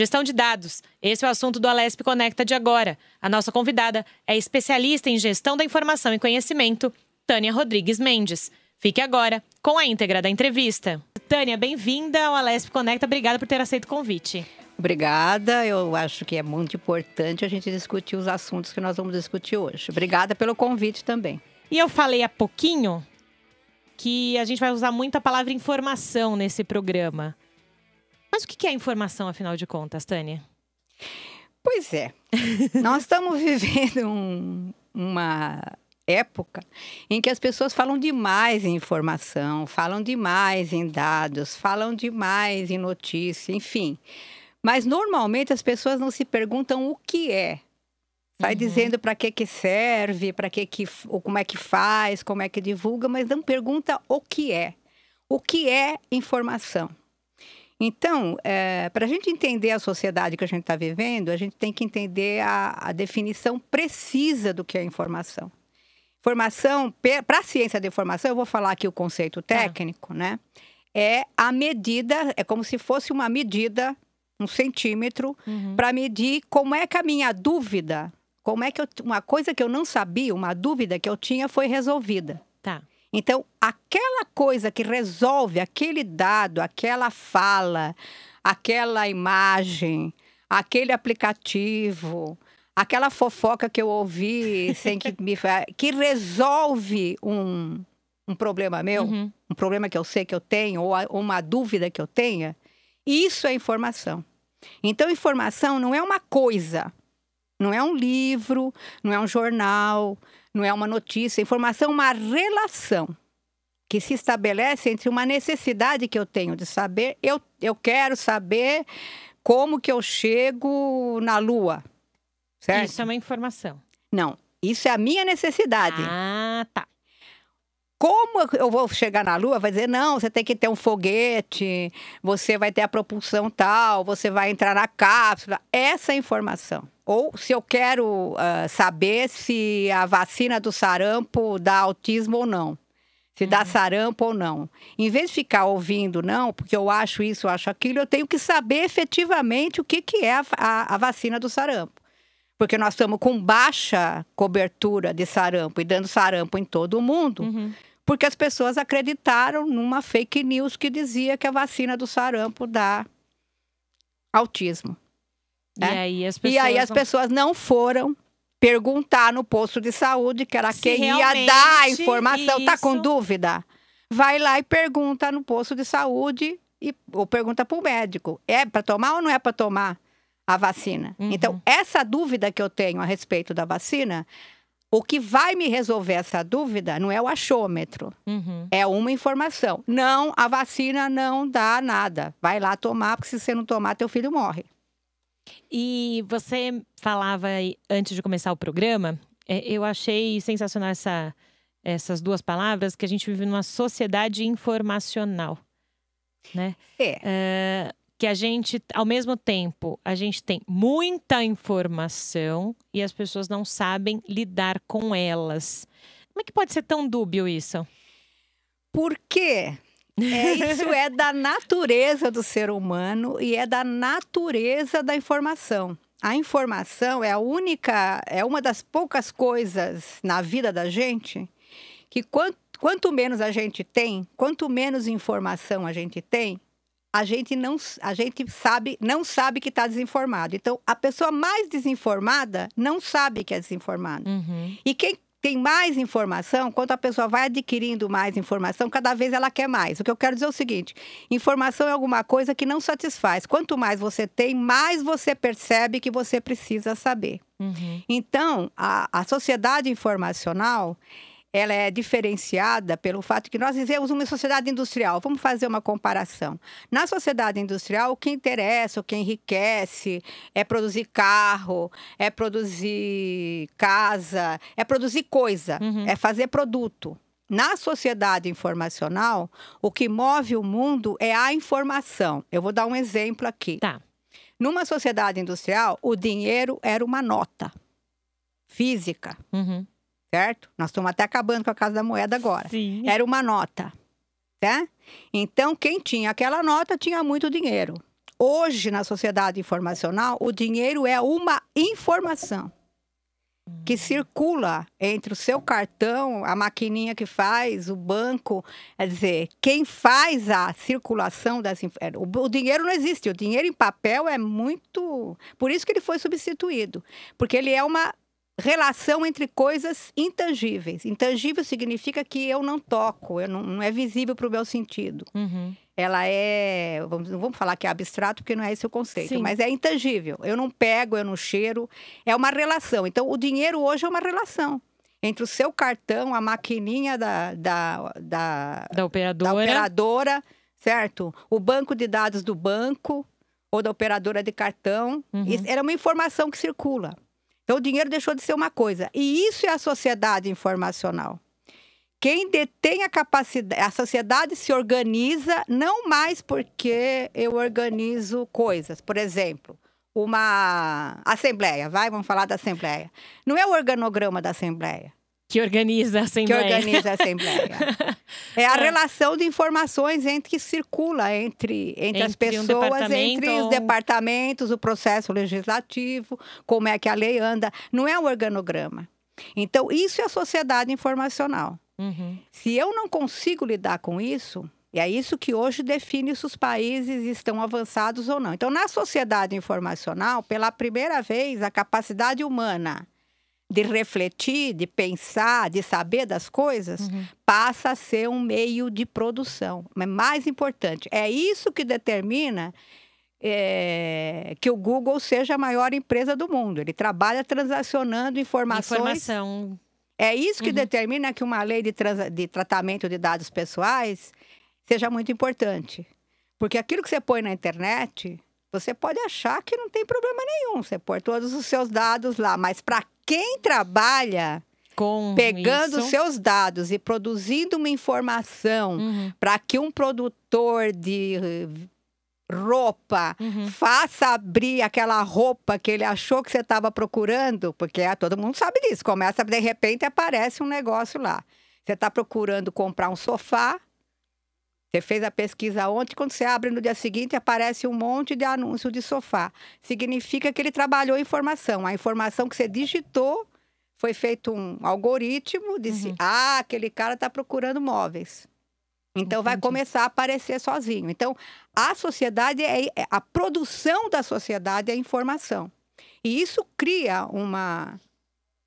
Gestão de dados. Esse é o assunto do Alesp Conecta de agora. A nossa convidada é especialista em gestão da informação e conhecimento, Tânia Rodrigues Mendes. Fique agora com a íntegra da entrevista. Tânia, bem-vinda ao Alesp Conecta. Obrigada por ter aceito o convite. Obrigada. Eu acho que é muito importante a gente discutir os assuntos que nós vamos discutir hoje. Obrigada pelo convite também. E eu falei há pouquinho que a gente vai usar muito a palavra informação nesse programa. Mas o que é informação, afinal de contas, Tânia? Pois é. Nós estamos vivendo um, uma época em que as pessoas falam demais em informação, falam demais em dados, falam demais em notícia, enfim. Mas normalmente as pessoas não se perguntam o que é. Sai uhum. dizendo para que que serve, para que que ou como é que faz, como é que divulga, mas não pergunta o que é. O que é informação? Então, é, para a gente entender a sociedade que a gente está vivendo, a gente tem que entender a, a definição precisa do que é informação. Informação para a ciência da informação, eu vou falar aqui o conceito tá. técnico, é. né? É a medida, é como se fosse uma medida, um centímetro, uhum. para medir como é que a minha dúvida, como é que eu, uma coisa que eu não sabia, uma dúvida que eu tinha foi resolvida. Então, aquela coisa que resolve aquele dado, aquela fala, aquela imagem, aquele aplicativo, aquela fofoca que eu ouvi sem que me que resolve um, um problema meu, uhum. um problema que eu sei que eu tenho ou uma dúvida que eu tenha, isso é informação. Então, informação não é uma coisa, não é um livro, não é um jornal, não é uma notícia. É informação é uma relação que se estabelece entre uma necessidade que eu tenho de saber, eu, eu quero saber como que eu chego na Lua. Certo? Isso é uma informação. Não, isso é a minha necessidade. Ah, tá. Como eu vou chegar na Lua? Vai dizer, não, você tem que ter um foguete, você vai ter a propulsão tal, você vai entrar na cápsula. Essa é a informação. Ou se eu quero uh, saber se a vacina do sarampo dá autismo ou não. Se uhum. dá sarampo ou não. Em vez de ficar ouvindo, não, porque eu acho isso, eu acho aquilo, eu tenho que saber efetivamente o que, que é a, a, a vacina do sarampo. Porque nós estamos com baixa cobertura de sarampo e dando sarampo em todo o mundo. Uhum porque as pessoas acreditaram numa fake news que dizia que a vacina do sarampo dá autismo. É? E, aí as pessoas, e aí as vão... pessoas não foram perguntar no posto de saúde, que era Se quem ia dar a informação. Isso... Tá com dúvida? Vai lá e pergunta no posto de saúde e, ou pergunta para o médico: é para tomar ou não é para tomar a vacina? Uhum. Então, essa dúvida que eu tenho a respeito da vacina. O que vai me resolver essa dúvida não é o achômetro, uhum. é uma informação. Não, a vacina não dá nada. Vai lá tomar, porque se você não tomar, teu filho morre. E você falava antes de começar o programa, é, eu achei sensacional essa, essas duas palavras, que a gente vive numa sociedade informacional, né? É. Uh, que a gente, ao mesmo tempo, a gente tem muita informação e as pessoas não sabem lidar com elas. Como é que pode ser tão dúbio isso? Porque é, isso é da natureza do ser humano e é da natureza da informação. A informação é a única, é uma das poucas coisas na vida da gente que quanto, quanto menos a gente tem, quanto menos informação a gente tem, a gente não, a gente sabe, não sabe que está desinformado. Então, a pessoa mais desinformada não sabe que é desinformada. Uhum. E quem tem mais informação, quando a pessoa vai adquirindo mais informação, cada vez ela quer mais. O que eu quero dizer é o seguinte: informação é alguma coisa que não satisfaz. Quanto mais você tem, mais você percebe que você precisa saber. Uhum. Então, a, a sociedade informacional ela é diferenciada pelo fato que nós vivemos uma sociedade industrial. Vamos fazer uma comparação. Na sociedade industrial, o que interessa, o que enriquece é produzir carro, é produzir casa, é produzir coisa, uhum. é fazer produto. Na sociedade informacional, o que move o mundo é a informação. Eu vou dar um exemplo aqui. Tá. Numa sociedade industrial, o dinheiro era uma nota física. Uhum certo? Nós estamos até acabando com a Casa da Moeda agora. Sim. Era uma nota, tá? Então, quem tinha aquela nota tinha muito dinheiro. Hoje, na sociedade informacional, o dinheiro é uma informação que hum. circula entre o seu cartão, a maquininha que faz, o banco, quer dizer, quem faz a circulação das informações. É, o dinheiro não existe, o dinheiro em papel é muito, por isso que ele foi substituído, porque ele é uma relação entre coisas intangíveis. Intangível significa que eu não toco, eu não, não é visível para o meu sentido. Uhum. Ela é, vamos, não vamos falar que é abstrato, porque não é esse o conceito, Sim. mas é intangível. Eu não pego, eu não cheiro, é uma relação. Então, o dinheiro hoje é uma relação entre o seu cartão, a maquininha da, da, da, da operadora. da operadora, certo? O banco de dados do banco ou da operadora de cartão. Uhum. Era uma informação que circula. Então o dinheiro deixou de ser uma coisa. E isso é a sociedade informacional. Quem detém a capacidade, a sociedade se organiza não mais porque eu organizo coisas. Por exemplo, uma assembleia, vai, vamos falar da assembleia. Não é o organograma da assembleia que organiza a Assembleia. Que organiza a Assembleia. é a é. relação de informações entre que circula entre, entre, entre as pessoas, um entre os departamentos, o processo legislativo, como é que a lei anda. Não é o organograma. Então, isso é a sociedade informacional. Uhum. Se eu não consigo lidar com isso, é isso que hoje define se os países estão avançados ou não. Então, na sociedade informacional, pela primeira vez, a capacidade humana de refletir, de pensar, de saber das coisas, uhum. passa a ser um meio de produção. Mas mais importante, é isso que determina é, que o Google seja a maior empresa do mundo. Ele trabalha transacionando informações. Informação. É isso que uhum. determina que uma lei de, de tratamento de dados pessoais seja muito importante. Porque aquilo que você põe na internet, você pode achar que não tem problema nenhum, você pôr todos os seus dados lá, mas para quem trabalha com pegando isso. seus dados e produzindo uma informação uhum. para que um produtor de roupa, uhum. faça abrir aquela roupa que ele achou que você estava procurando, porque ah, todo mundo sabe disso. Começa de repente aparece um negócio lá. Você está procurando comprar um sofá, você fez a pesquisa ontem, quando você abre no dia seguinte, aparece um monte de anúncio de sofá. Significa que ele trabalhou a informação. A informação que você digitou foi feito um algoritmo, disse: uhum. ah, aquele cara está procurando móveis. Então Entendi. vai começar a aparecer sozinho. Então, a sociedade é, é a produção da sociedade é a informação. E isso cria uma,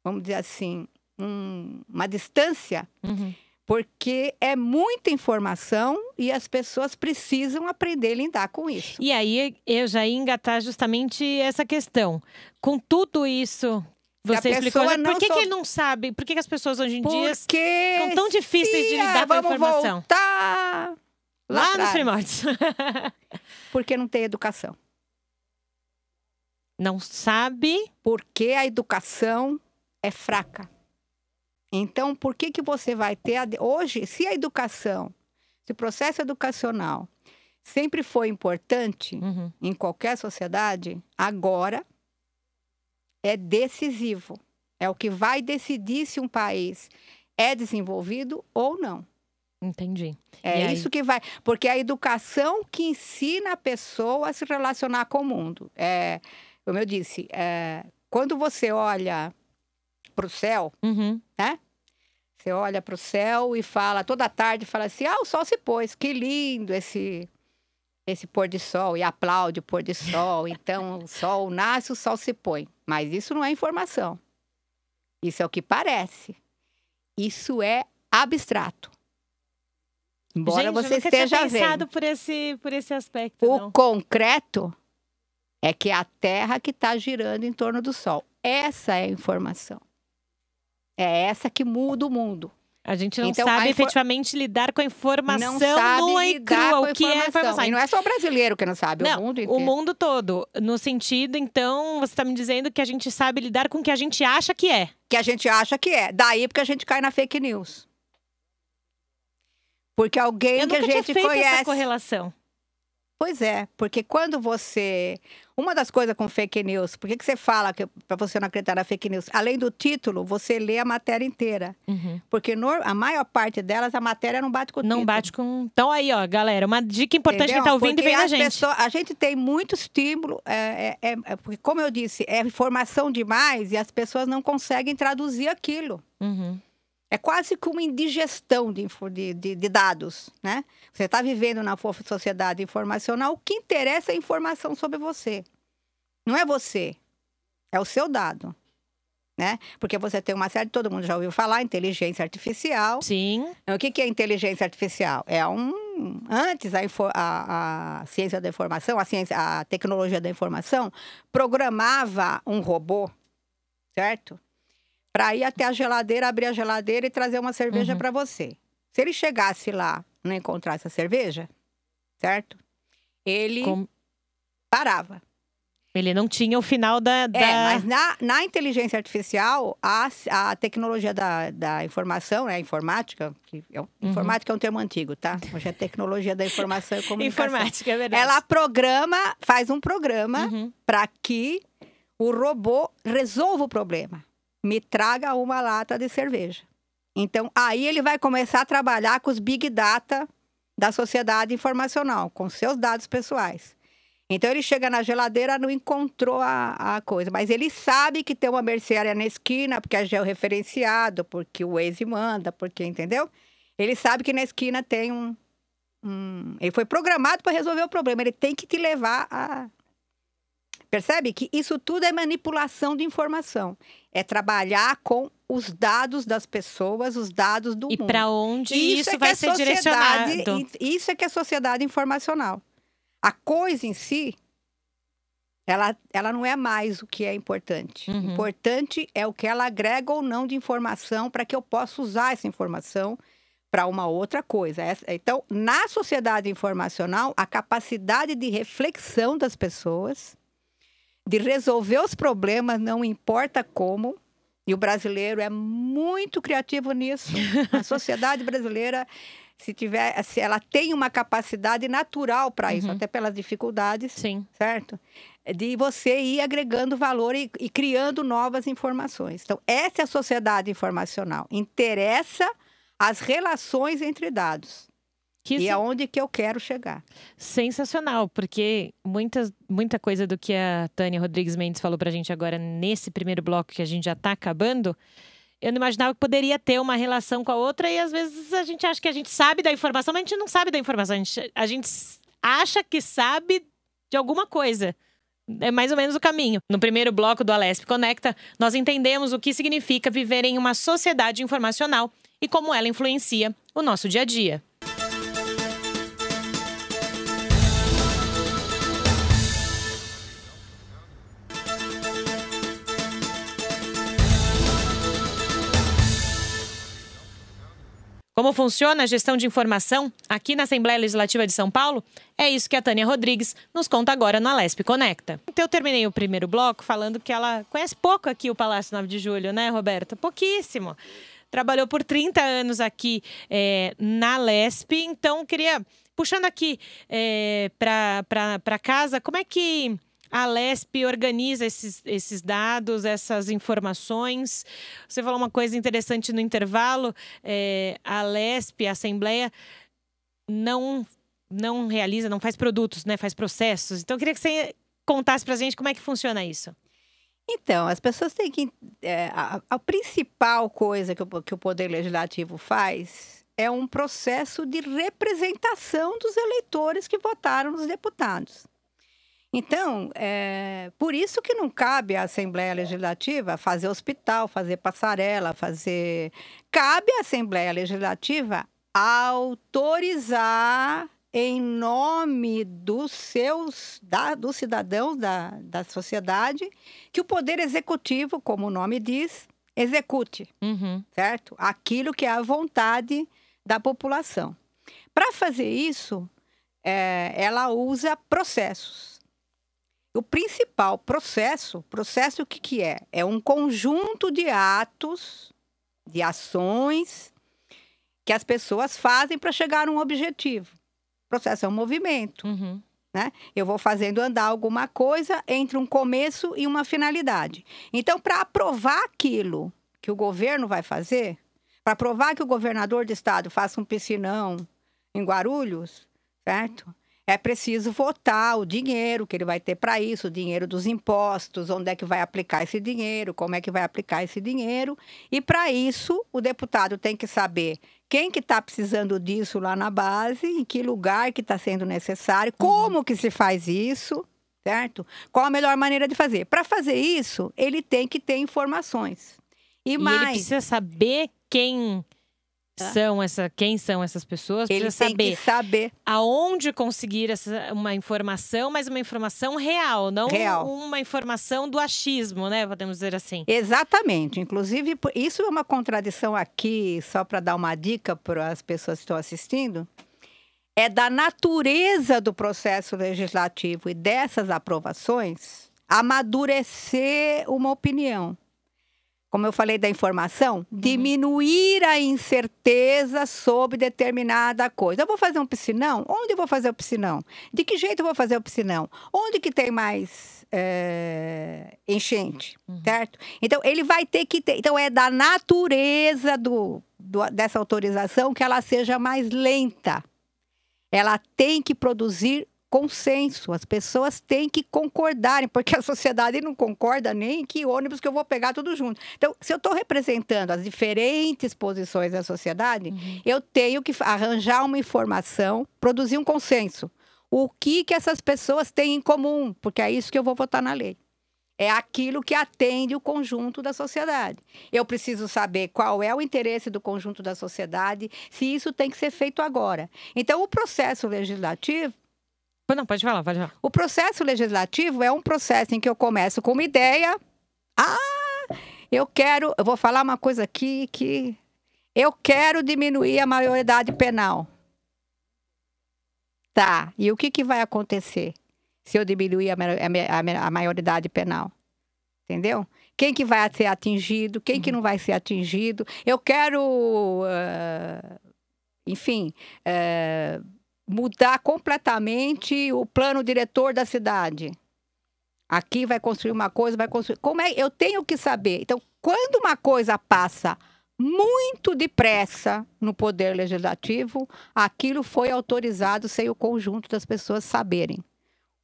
vamos dizer assim, um, uma distância uhum porque é muita informação e as pessoas precisam aprender a lidar com isso. E aí eu já ia engatar justamente essa questão. Com tudo isso você explicou, né? por que, sou... que não sabe? Por que, que as pessoas hoje em dia são tão difíceis de lidar com a informação? Voltar lá, lá nos primórdios. porque não tem educação. Não sabe? Porque a educação é fraca. Então, por que, que você vai ter. A... Hoje, se a educação, se o processo educacional sempre foi importante uhum. em qualquer sociedade, agora é decisivo. É o que vai decidir se um país é desenvolvido ou não. Entendi. É isso que vai. Porque é a educação que ensina a pessoa a se relacionar com o mundo. É, como eu disse, é, quando você olha para o céu, uhum. né? Você olha para o céu e fala, toda tarde fala assim: ah, o sol se pôs, que lindo esse esse pôr de sol e aplaude o pôr de sol. Então, o sol nasce, o sol se põe. Mas isso não é informação. Isso é o que parece. Isso é abstrato. Embora Gente, você esteja tinha pensado vendo. por esse por esse aspecto. O não. concreto é que é a Terra que está girando em torno do Sol. Essa é a informação. É essa que muda o mundo. A gente não então, sabe efetivamente lidar com a informação não nua e crua, o que é informação. E não é só o brasileiro que não sabe, é não, o mundo inteiro. O mundo todo. No sentido, então, você está me dizendo que a gente sabe lidar com o que a gente acha que é. Que a gente acha que é. Daí porque a gente cai na fake news. Porque alguém Eu que a gente conhece. tinha feito essa correlação. Pois é, porque quando você. Uma das coisas com fake news, por que, que você fala para você não acreditar na fake news? Além do título, você lê a matéria inteira. Uhum. Porque no, a maior parte delas, a matéria não bate com o Não título. bate com. Então, aí, ó, galera, uma dica importante tá Entendeu? que tá ouvindo porque e vem na gente. Pessoas, a gente tem muito estímulo, é, é, é, é, porque, como eu disse, é informação demais e as pessoas não conseguem traduzir aquilo. Uhum é quase que uma indigestão de, de, de dados, né? Você está vivendo na sociedade informacional, o que interessa é a informação sobre você. Não é você, é o seu dado, né? Porque você tem uma série, todo mundo já ouviu falar, inteligência artificial. Sim. É, o que, que é inteligência artificial? É um... Antes, a, a, a ciência da informação, a, ciência, a tecnologia da informação, programava um robô, certo? para ir até a geladeira, abrir a geladeira e trazer uma cerveja uhum. para você. Se ele chegasse lá, não encontrasse a cerveja, certo? Ele Com... parava. Ele não tinha o final da. É, da... É, mas na, na inteligência artificial, a, a tecnologia da, da informação, né, a informática, que é, uhum. informática é um termo antigo, tá? Hoje é tecnologia da informação e comunicação. informática, é verdade. Ela programa, faz um programa uhum. para que o robô resolva o problema me traga uma lata de cerveja. Então, aí ele vai começar a trabalhar com os big data da sociedade informacional, com seus dados pessoais. Então, ele chega na geladeira, não encontrou a, a coisa, mas ele sabe que tem uma mercearia na esquina, porque é georreferenciado, porque o Waze manda, porque, entendeu? Ele sabe que na esquina tem um. um... Ele foi programado para resolver o problema, ele tem que te levar a, Percebe que isso tudo é manipulação de informação. É trabalhar com os dados das pessoas, os dados do e mundo. E para onde isso, isso é vai ser direcionado? Isso é que é sociedade informacional. A coisa em si, ela, ela não é mais o que é importante. Uhum. Importante é o que ela agrega ou não de informação para que eu possa usar essa informação para uma outra coisa. É, então, na sociedade informacional, a capacidade de reflexão das pessoas de resolver os problemas, não importa como. E o brasileiro é muito criativo nisso. A sociedade brasileira, se tiver, se ela tem uma capacidade natural para isso, uhum. até pelas dificuldades, Sim. certo? De você ir agregando valor e, e criando novas informações. Então, essa é a sociedade informacional. Interessa as relações entre dados. Que e aonde que eu quero chegar. Sensacional, porque muita, muita coisa do que a Tânia Rodrigues Mendes falou para a gente agora nesse primeiro bloco que a gente já está acabando, eu não imaginava que poderia ter uma relação com a outra e às vezes a gente acha que a gente sabe da informação, mas a gente não sabe da informação. A gente, a gente acha que sabe de alguma coisa. É mais ou menos o caminho. No primeiro bloco do Alesp Conecta, nós entendemos o que significa viver em uma sociedade informacional e como ela influencia o nosso dia a dia. Como funciona a gestão de informação aqui na Assembleia Legislativa de São Paulo? É isso que a Tânia Rodrigues nos conta agora no Alesp Conecta. Então eu terminei o primeiro bloco falando que ela conhece pouco aqui o Palácio 9 de Julho, né, Roberta? Pouquíssimo. Trabalhou por 30 anos aqui é, na Lesp, então queria, puxando aqui é, eh, para casa, como é que a LESP organiza esses, esses dados, essas informações. Você falou uma coisa interessante no intervalo: é, a LESP, a Assembleia, não, não realiza, não faz produtos, né? faz processos. Então, eu queria que você contasse para a gente como é que funciona isso. Então, as pessoas têm que. É, a, a, principal coisa que o, que o Poder Legislativo faz é um processo de representação dos eleitores que votaram nos deputados. Então, é por isso que não cabe à Assembleia Legislativa fazer hospital, fazer passarela, fazer. Cabe à Assembleia Legislativa autorizar em nome dos seus da, dos cidadãos da, da sociedade que o poder executivo, como o nome diz, execute, uhum. certo? Aquilo que é a vontade da população. Para fazer isso, é, ela usa processos. O principal processo, processo o que, que é? É um conjunto de atos, de ações que as pessoas fazem para chegar a um objetivo. O processo é um movimento. Uhum. Né? Eu vou fazendo andar alguma coisa entre um começo e uma finalidade. Então, para aprovar aquilo que o governo vai fazer, para provar que o governador de estado faça um piscinão em Guarulhos, certo? é preciso votar o dinheiro que ele vai ter para isso, o dinheiro dos impostos, onde é que vai aplicar esse dinheiro, como é que vai aplicar esse dinheiro. E para isso, o deputado tem que saber quem que está precisando disso lá na base, em que lugar que está sendo necessário, uhum. como que se faz isso, certo? Qual a melhor maneira de fazer? Para fazer isso, ele tem que ter informações. E, e mais, ele precisa saber quem Tá. são essa, quem são essas pessoas, Ele precisa saber, tem saber, que saber aonde conseguir essa, uma informação, mas uma informação real, não real. uma informação do achismo, né? Podemos dizer assim. Exatamente. Inclusive, isso é uma contradição aqui, só para dar uma dica para as pessoas que estão assistindo. É da natureza do processo legislativo e dessas aprovações amadurecer uma opinião como eu falei da informação, uhum. diminuir a incerteza sobre determinada coisa. Eu vou fazer um piscinão? Onde eu vou fazer o piscinão? De que jeito eu vou fazer o piscinão? Onde que tem mais é, enchente, uhum. certo? Então, ele vai ter que ter... Então, é da natureza do, do, dessa autorização que ela seja mais lenta. Ela tem que produzir consenso, as pessoas têm que concordarem, porque a sociedade não concorda nem que ônibus que eu vou pegar tudo junto. Então, se eu estou representando as diferentes posições da sociedade, uhum. eu tenho que arranjar uma informação, produzir um consenso. O que, que essas pessoas têm em comum, porque é isso que eu vou votar na lei. É aquilo que atende o conjunto da sociedade. Eu preciso saber qual é o interesse do conjunto da sociedade, se isso tem que ser feito agora. Então, o processo legislativo não, pode falar, pode falar. O processo legislativo é um processo em que eu começo com uma ideia. Ah, eu quero. Eu vou falar uma coisa aqui que. Eu quero diminuir a maioridade penal. Tá. E o que, que vai acontecer se eu diminuir a, a, a maioridade penal? Entendeu? Quem que vai ser atingido? Quem que uhum. não vai ser atingido? Eu quero. Uh, enfim. Uh, mudar completamente o plano diretor da cidade. Aqui vai construir uma coisa, vai construir. Como é? Eu tenho que saber. Então, quando uma coisa passa muito depressa no poder legislativo, aquilo foi autorizado sem o conjunto das pessoas saberem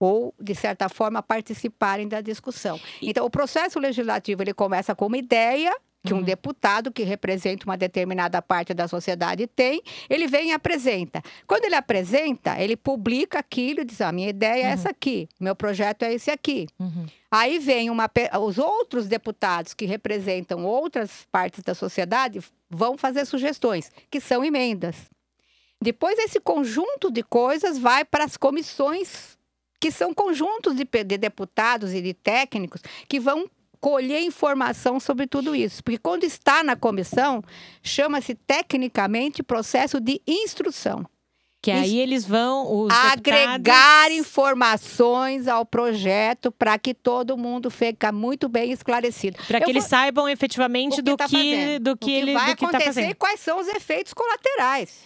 ou de certa forma participarem da discussão. Então, o processo legislativo ele começa com uma ideia que um uhum. deputado que representa uma determinada parte da sociedade tem, ele vem e apresenta. Quando ele apresenta, ele publica aquilo e diz: a minha ideia é uhum. é essa aqui, meu projeto é esse aqui. Uhum. Aí vem uma, os outros deputados que representam outras partes da sociedade vão fazer sugestões, que são emendas. Depois, esse conjunto de coisas vai para as comissões, que são conjuntos de, de deputados e de técnicos que vão colher informação sobre tudo isso. Porque quando está na comissão, chama-se tecnicamente processo de instrução. Que aí eles vão agregar deputados... informações ao projeto para que todo mundo fique muito bem esclarecido. Para que vou... eles saibam efetivamente do, que, do, tá que, do ele, vai do que tá acontecer e quais são os efeitos colaterais.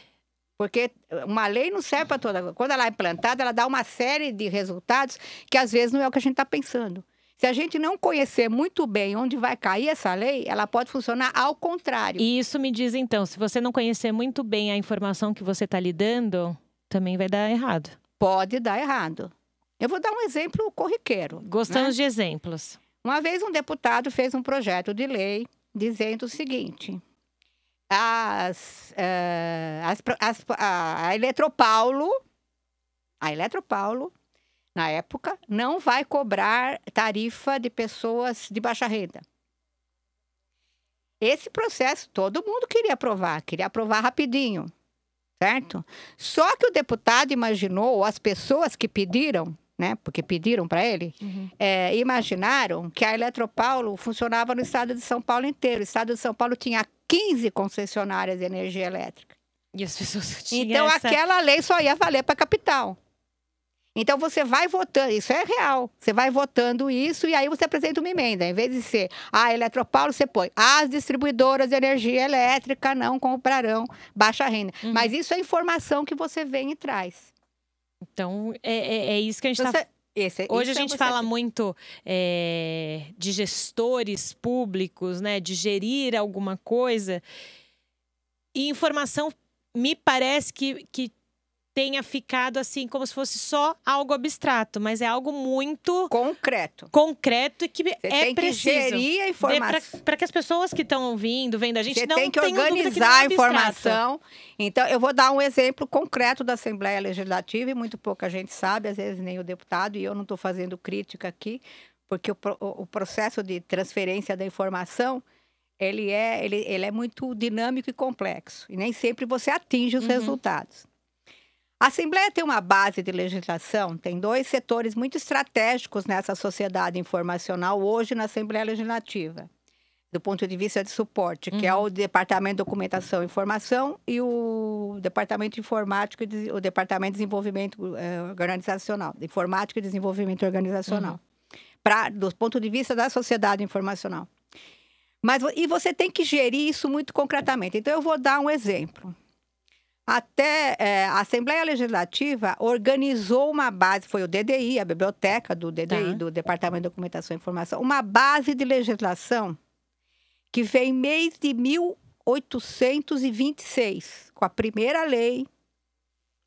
Porque uma lei não serve para toda. Quando ela é implantada, ela dá uma série de resultados que às vezes não é o que a gente está pensando. Se a gente não conhecer muito bem onde vai cair essa lei, ela pode funcionar ao contrário. E isso me diz então, se você não conhecer muito bem a informação que você está lidando, também vai dar errado. Pode dar errado. Eu vou dar um exemplo corriqueiro. Né? Gostamos né? de exemplos. Uma vez um deputado fez um projeto de lei dizendo o seguinte: as, uh, as, as, a Eletropaulo, a Eletropaulo na época, não vai cobrar tarifa de pessoas de baixa renda. Esse processo todo mundo queria aprovar, queria aprovar rapidinho, certo? Só que o deputado imaginou, as pessoas que pediram, né, porque pediram para ele, uhum. é, imaginaram que a Eletropaulo funcionava no estado de São Paulo inteiro. O estado de São Paulo tinha 15 concessionárias de energia elétrica. E as pessoas tinham Então essa... aquela lei só ia valer para a capital. Então você vai votando, isso é real. Você vai votando isso e aí você apresenta uma emenda. Em vez de ser a ah, Eletropaulo, você põe as distribuidoras de energia elétrica não comprarão baixa renda. Uhum. Mas isso é informação que você vem e traz. Então é, é, é isso que a gente está. Esse, é, Hoje a é gente é fala muito é, de gestores públicos, né, de gerir alguma coisa. E informação me parece que, que tenha ficado assim como se fosse só algo abstrato, mas é algo muito concreto. Concreto e que Você é tem preciso. Que gerir a informação para que as pessoas que estão ouvindo, vendo a gente Você não tem que organizar é a informação. então eu vou dar um exemplo concreto da Assembleia Legislativa e muito pouca gente sabe, às vezes nem o deputado e eu não estou fazendo crítica aqui, porque o, o, o processo de transferência da informação ele é, ele, ele é muito dinâmico e complexo. E nem sempre você atinge os uhum. resultados. A Assembleia tem uma base de legislação, tem dois setores muito estratégicos nessa sociedade informacional hoje na Assembleia Legislativa, do ponto de vista de suporte, que é uhum. é o Departamento de Documentação e Informação e o Departamento de Informático e o Departamento de Desenvolvimento eh, Organizacional, Informática e Desenvolvimento Organizacional, uhum. pra, do ponto de vista da sociedade informacional. Mas, e você tem que gerir isso muito concretamente. Então, eu vou dar um exemplo. Até é, a Assembleia Legislativa organizou uma base, foi o DDI, a biblioteca do DDI, tá. do Departamento de Documentação e Informação, uma base de legislação que vem mês de 1826, com a primeira lei.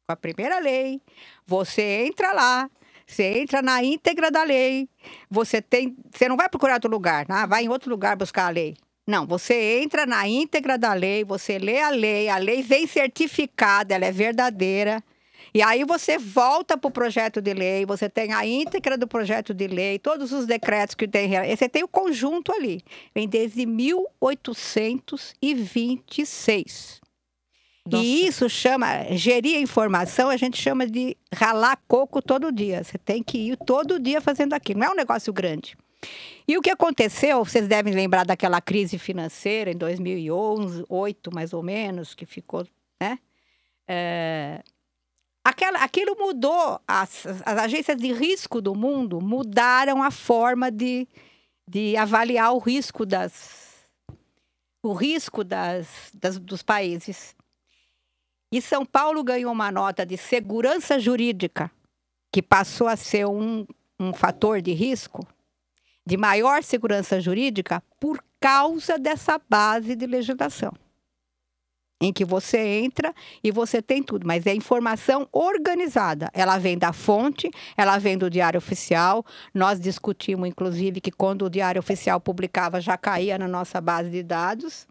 Com a primeira lei, você entra lá, você entra na íntegra da lei. Você tem, você não vai procurar outro lugar, né? vai em outro lugar buscar a lei. Não, você entra na íntegra da lei, você lê a lei, a lei vem certificada, ela é verdadeira. E aí você volta para o projeto de lei, você tem a íntegra do projeto de lei, todos os decretos que tem, você tem o conjunto ali. Vem desde 1826. Nossa. E isso chama, gerir a informação, a gente chama de ralar coco todo dia. Você tem que ir todo dia fazendo aquilo. Não é um negócio grande. E o que aconteceu, vocês devem lembrar daquela crise financeira em 2011, 8 mais ou menos, que ficou, né? É... Aquela, aquilo mudou, as, as agências de risco do mundo mudaram a forma de, de avaliar o risco das o risco das, das, dos países. E São Paulo ganhou uma nota de segurança jurídica, que passou a ser um, um fator de risco, de maior segurança jurídica por causa dessa base de legislação. Em que você entra e você tem tudo, mas é informação organizada. Ela vem da fonte, ela vem do Diário Oficial. Nós discutimos, inclusive, que quando o Diário Oficial publicava já caía na nossa base de dados.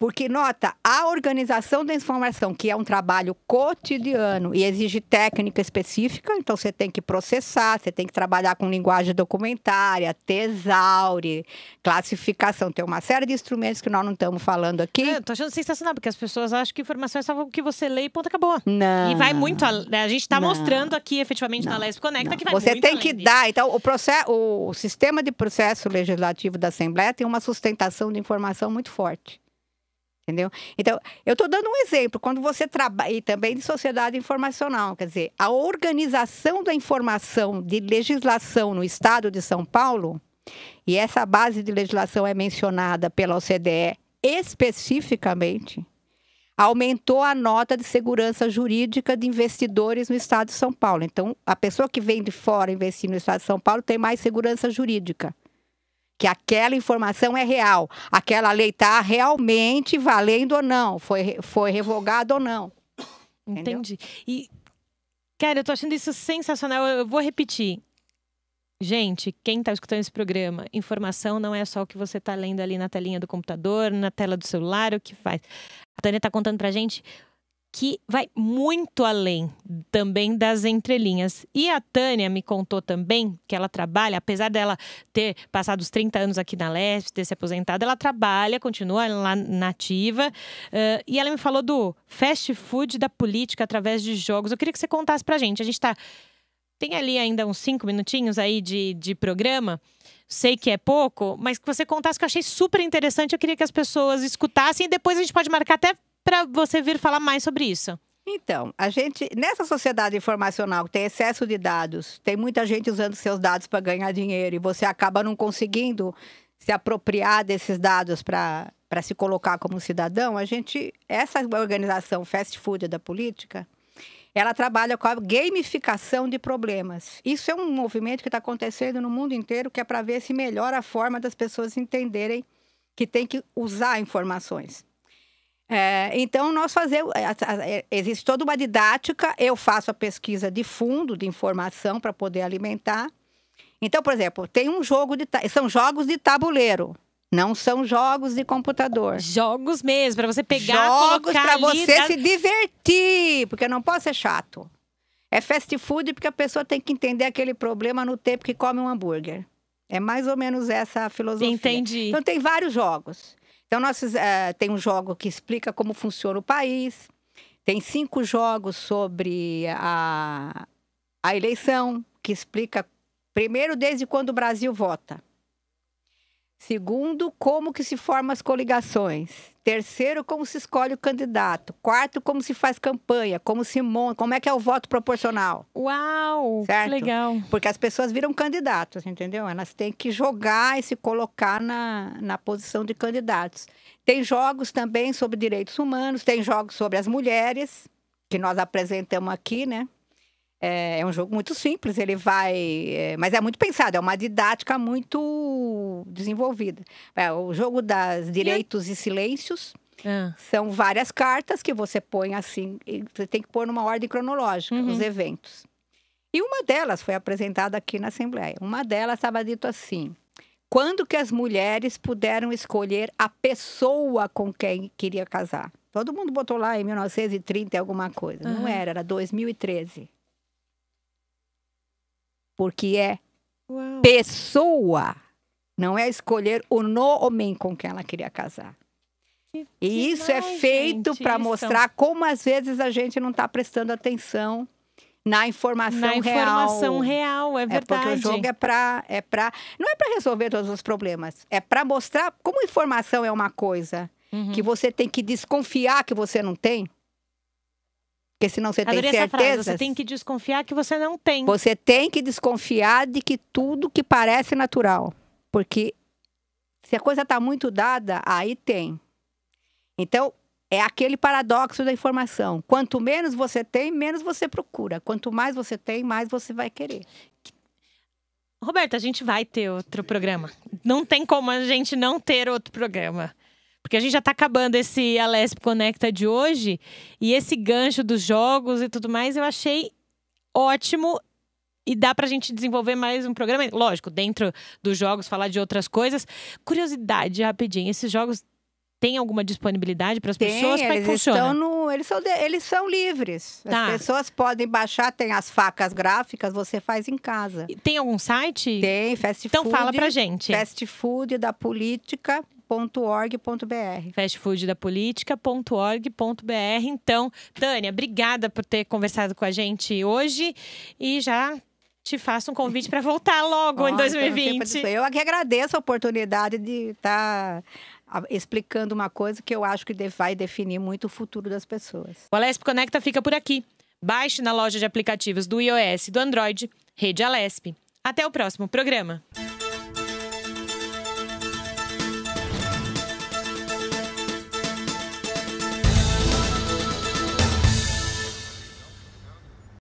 Porque, nota, a organização da informação, que é um trabalho cotidiano e exige técnica específica, então você tem que processar, você tem que trabalhar com linguagem documentária, tesaure, classificação. Tem uma série de instrumentos que nós não estamos falando aqui. É, eu tô achando sensacional, porque as pessoas acham que informação é só o que você lê e ponto, acabou. Não. E vai muito além. Né, a gente está mostrando aqui, efetivamente, não, na Lesp Conecta, não. que vai você muito Você tem que disso. dar. Então, o, processo, o sistema de processo legislativo da Assembleia tem uma sustentação de informação muito forte. Entendeu? Então, eu estou dando um exemplo. Quando você trabalha, e também de sociedade informacional, quer dizer, a organização da informação de legislação no estado de São Paulo, e essa base de legislação é mencionada pela OCDE especificamente, aumentou a nota de segurança jurídica de investidores no estado de São Paulo. Então, a pessoa que vem de fora investir no estado de São Paulo tem mais segurança jurídica que aquela informação é real, aquela lei está realmente valendo ou não, foi, foi revogada ou não. Entendeu? Entendi. E, cara, eu tô achando isso sensacional. Eu vou repetir. Gente, quem está escutando esse programa, informação não é só o que você está lendo ali na telinha do computador, na tela do celular, o que faz. A Tânia está contando para gente que vai muito além também das entrelinhas. E a Tânia me contou também que ela trabalha, apesar dela ter passado os 30 anos aqui na Leste ter se aposentado, ela trabalha, continua lá nativa. Uh, e ela me falou do fast food da política através de jogos. Eu queria que você contasse pra gente. A gente tá. Tem ali ainda uns cinco minutinhos aí de, de programa sei que é pouco, mas que você contasse que eu achei super interessante. Eu queria que as pessoas escutassem e depois a gente pode marcar até para você vir falar mais sobre isso. Então, a gente, nessa sociedade informacional que tem excesso de dados, tem muita gente usando seus dados para ganhar dinheiro e você acaba não conseguindo se apropriar desses dados para se colocar como cidadão, a gente, essa organização fast food da política, ela trabalha com a gamificação de problemas. Isso é um movimento que está acontecendo no mundo inteiro, que é para ver se melhora a forma das pessoas entenderem que tem que usar informações. É, então, nós fazemos. É, é, existe toda uma didática, eu faço a pesquisa de fundo, de informação, para poder alimentar. Então, por exemplo, tem um jogo de. São jogos de tabuleiro. Não são jogos de computador. Jogos mesmo, para você pegar, jogos para você da... se divertir, porque não pode ser chato. É fast food porque a pessoa tem que entender aquele problema no tempo que come um hambúrguer. É mais ou menos essa a filosofia. Entendi. Então tem vários jogos. Então, nós, eh, tem um jogo que explica como funciona o país, tem cinco jogos sobre a, a eleição, que explica, primeiro, desde quando o Brasil vota. Segundo, como que se formam as coligações. Terceiro, como se escolhe o candidato. Quarto, como se faz campanha, como se monta, como é que é o voto proporcional. Uau! Certo? Legal. Porque as pessoas viram candidatos, entendeu? Elas têm que jogar e se colocar na, na posição de candidatos. Tem jogos também sobre direitos humanos, tem jogos sobre as mulheres, que nós apresentamos aqui, né? É, é, um jogo muito simples, ele vai. É, mas é muito pensado, é uma didática muito desenvolvida. É, o jogo das direitos e, e silêncios. Ah. São várias cartas que você põe assim, você tem que pôr numa ordem cronológica uhum. os eventos. E uma delas foi apresentada aqui na Assembleia. Uma delas estava dito assim: quando que as mulheres puderam escolher a pessoa com quem queria casar? Todo mundo botou lá em 1930 alguma coisa. Uhum. Não era, era 2013 porque é Uau. pessoa. Não é escolher o homem com quem ela queria casar. Que, e que isso é feito para mostrar como às vezes a gente não está prestando atenção na informação real. Na informação real, real é verdade. É porque o jogo é para é pra não é para resolver todos os problemas, é para mostrar como informação é uma coisa uhum. que você tem que desconfiar que você não tem. Porque senão você Adorei tem certeza. Você tem que desconfiar que você não tem. Você tem que desconfiar de que tudo que parece natural. Porque se a coisa está muito dada, aí tem. Então, é aquele paradoxo da informação. Quanto menos você tem, menos você procura. Quanto mais você tem, mais você vai querer. Roberto, a gente vai ter outro programa. Não tem como a gente não ter outro programa. Porque a gente já está acabando esse Alesp Conecta de hoje. E esse gancho dos jogos e tudo mais, eu achei ótimo e dá para a gente desenvolver mais um programa. Lógico, dentro dos jogos, falar de outras coisas. Curiosidade, rapidinho, esses jogos têm alguma disponibilidade para as pessoas? Como é que funciona? No, eles, são de, eles são livres. Tá. As pessoas podem baixar, tem as facas gráficas, você faz em casa. E tem algum site? Tem, fast food. Então fala pra gente. Fast food da política, política.org.br. fastfooddapolitica.org.br. Então, Tânia, obrigada por ter conversado com a gente hoje e já te faço um convite para voltar logo em 2020. Então eu aqui agradeço a oportunidade de estar tá explicando uma coisa que eu acho que vai definir muito o futuro das pessoas. O Alesp Conecta fica por aqui. Baixe na loja de aplicativos do iOS e do Android, Rede Alesp. Até o próximo programa.